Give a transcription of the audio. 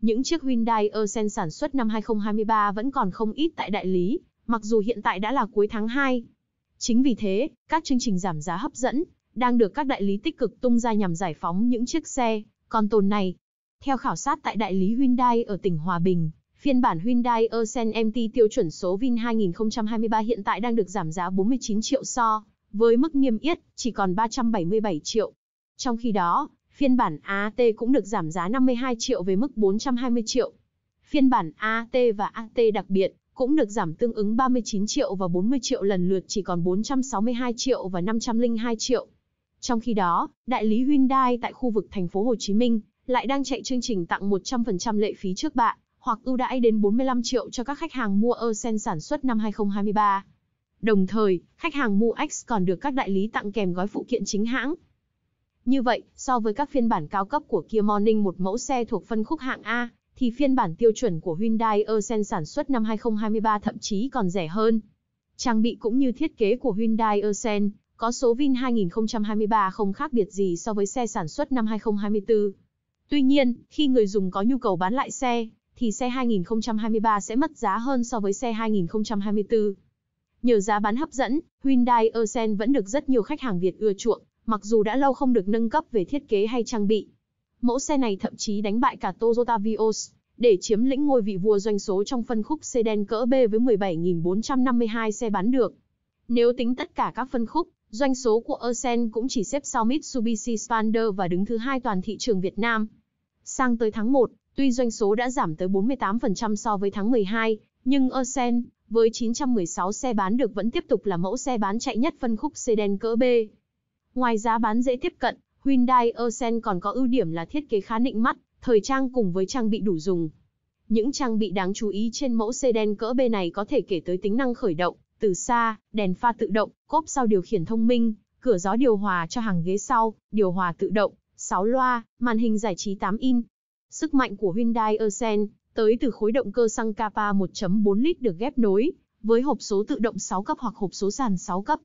Những chiếc Hyundai Accent sản xuất năm 2023 vẫn còn không ít tại đại lý, mặc dù hiện tại đã là cuối tháng 2. Chính vì thế, các chương trình giảm giá hấp dẫn đang được các đại lý tích cực tung ra nhằm giải phóng những chiếc xe còn tồn này. Theo khảo sát tại đại lý Hyundai ở tỉnh Hòa Bình, Phiên bản Hyundai Accent MT tiêu chuẩn số Vin 2023 hiện tại đang được giảm giá 49 triệu so, với mức niêm yết chỉ còn 377 triệu. Trong khi đó, phiên bản AT cũng được giảm giá 52 triệu về mức 420 triệu. Phiên bản AT và AT đặc biệt cũng được giảm tương ứng 39 triệu và 40 triệu lần lượt chỉ còn 462 triệu và 502 triệu. Trong khi đó, đại lý Hyundai tại khu vực thành phố Hồ Chí Minh lại đang chạy chương trình tặng 100% lệ phí trước bạ hoặc ưu đãi đến 45 triệu cho các khách hàng mua Ersen sản xuất năm 2023. Đồng thời, khách hàng mua X còn được các đại lý tặng kèm gói phụ kiện chính hãng. Như vậy, so với các phiên bản cao cấp của Kia Morning một mẫu xe thuộc phân khúc hạng A, thì phiên bản tiêu chuẩn của Hyundai Ersen sản xuất năm 2023 thậm chí còn rẻ hơn. Trang bị cũng như thiết kế của Hyundai Ersen có số Vin 2023 không khác biệt gì so với xe sản xuất năm 2024. Tuy nhiên, khi người dùng có nhu cầu bán lại xe, thì xe 2023 sẽ mất giá hơn so với xe 2024. Nhờ giá bán hấp dẫn, Hyundai Accent vẫn được rất nhiều khách hàng Việt ưa chuộng, mặc dù đã lâu không được nâng cấp về thiết kế hay trang bị. Mẫu xe này thậm chí đánh bại cả Toyota Vios để chiếm lĩnh ngôi vị vua doanh số trong phân khúc sedan cỡ B với 17.452 xe bán được. Nếu tính tất cả các phân khúc, doanh số của Accent cũng chỉ xếp sau Mitsubishi Spander và đứng thứ hai toàn thị trường Việt Nam. Sang tới tháng 1, tuy doanh số đã giảm tới 48% so với tháng 12, nhưng Ersen, với 916 xe bán được vẫn tiếp tục là mẫu xe bán chạy nhất phân khúc sedan cỡ B. Ngoài giá bán dễ tiếp cận, Hyundai Ersen còn có ưu điểm là thiết kế khá nịnh mắt, thời trang cùng với trang bị đủ dùng. Những trang bị đáng chú ý trên mẫu sedan cỡ B này có thể kể tới tính năng khởi động, từ xa, đèn pha tự động, cốp sau điều khiển thông minh, cửa gió điều hòa cho hàng ghế sau, điều hòa tự động, 6 loa, màn hình giải trí 8 in. Sức mạnh của Hyundai Accent tới từ khối động cơ xăng Kappa 1.4 lít được ghép nối với hộp số tự động 6 cấp hoặc hộp số sàn 6 cấp.